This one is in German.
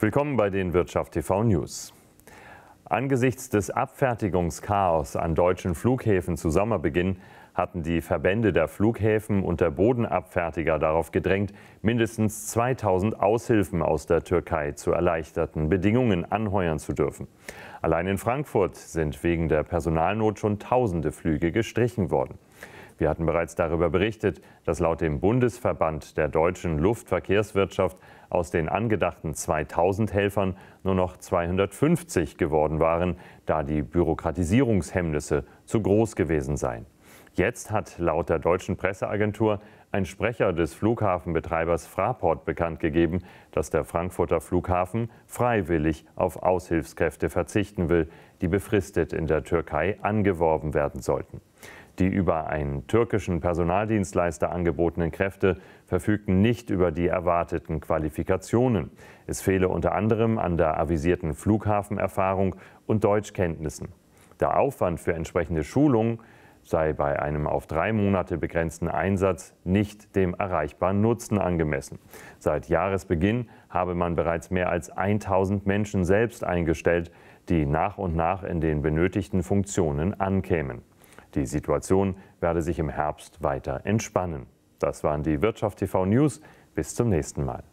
Willkommen bei den Wirtschaft TV News. Angesichts des Abfertigungschaos an deutschen Flughäfen zu Sommerbeginn hatten die Verbände der Flughäfen und der Bodenabfertiger darauf gedrängt, mindestens 2000 Aushilfen aus der Türkei zu erleichterten Bedingungen anheuern zu dürfen. Allein in Frankfurt sind wegen der Personalnot schon tausende Flüge gestrichen worden. Wir hatten bereits darüber berichtet, dass laut dem Bundesverband der deutschen Luftverkehrswirtschaft aus den angedachten 2000 Helfern nur noch 250 geworden waren, da die Bürokratisierungshemmnisse zu groß gewesen seien. Jetzt hat laut der deutschen Presseagentur ein Sprecher des Flughafenbetreibers Fraport bekannt gegeben, dass der Frankfurter Flughafen freiwillig auf Aushilfskräfte verzichten will, die befristet in der Türkei angeworben werden sollten. Die über einen türkischen Personaldienstleister angebotenen Kräfte verfügten nicht über die erwarteten Qualifikationen. Es fehle unter anderem an der avisierten Flughafenerfahrung und Deutschkenntnissen. Der Aufwand für entsprechende Schulungen sei bei einem auf drei Monate begrenzten Einsatz nicht dem erreichbaren Nutzen angemessen. Seit Jahresbeginn habe man bereits mehr als 1000 Menschen selbst eingestellt, die nach und nach in den benötigten Funktionen ankämen. Die Situation werde sich im Herbst weiter entspannen. Das waren die Wirtschaft TV News. Bis zum nächsten Mal.